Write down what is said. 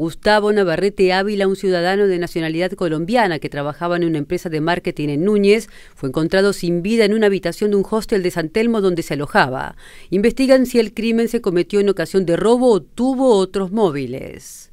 Gustavo Navarrete Ávila, un ciudadano de nacionalidad colombiana que trabajaba en una empresa de marketing en Núñez, fue encontrado sin vida en una habitación de un hostel de San Telmo donde se alojaba. Investigan si el crimen se cometió en ocasión de robo o tuvo otros móviles.